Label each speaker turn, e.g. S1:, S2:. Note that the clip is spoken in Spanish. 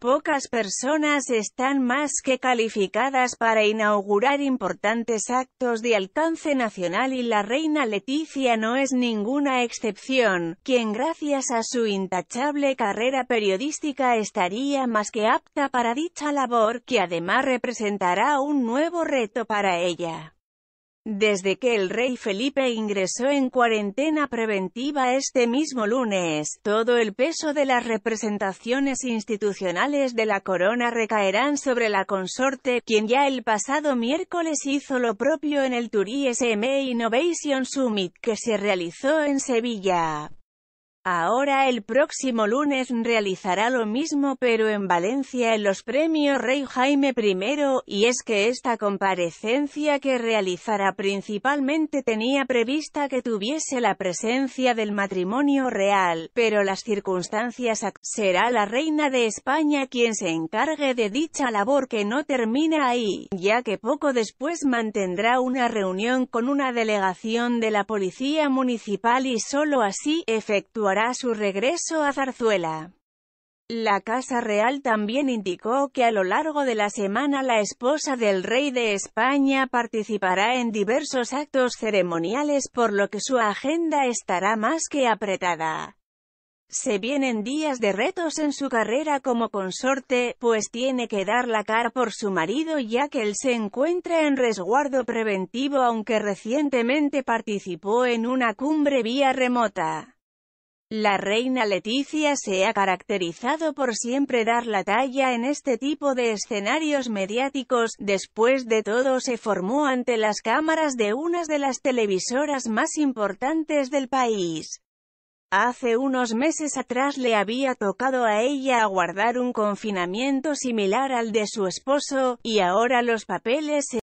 S1: Pocas personas están más que calificadas para inaugurar importantes actos de alcance nacional y la reina Leticia no es ninguna excepción, quien gracias a su intachable carrera periodística estaría más que apta para dicha labor que además representará un nuevo reto para ella. Desde que el rey Felipe ingresó en cuarentena preventiva este mismo lunes, todo el peso de las representaciones institucionales de la corona recaerán sobre la consorte, quien ya el pasado miércoles hizo lo propio en el Turí Innovation Summit que se realizó en Sevilla. Ahora el próximo lunes realizará lo mismo pero en Valencia en los premios Rey Jaime I, y es que esta comparecencia que realizará principalmente tenía prevista que tuviese la presencia del matrimonio real, pero las circunstancias será la reina de España quien se encargue de dicha labor que no termina ahí, ya que poco después mantendrá una reunión con una delegación de la Policía Municipal y solo así efectuará su regreso a Zarzuela. La Casa Real también indicó que a lo largo de la semana la esposa del rey de España participará en diversos actos ceremoniales por lo que su agenda estará más que apretada. Se vienen días de retos en su carrera como consorte, pues tiene que dar la cara por su marido ya que él se encuentra en resguardo preventivo aunque recientemente participó en una cumbre vía remota. La reina Leticia se ha caracterizado por siempre dar la talla en este tipo de escenarios mediáticos, después de todo se formó ante las cámaras de unas de las televisoras más importantes del país. Hace unos meses atrás le había tocado a ella aguardar un confinamiento similar al de su esposo, y ahora los papeles se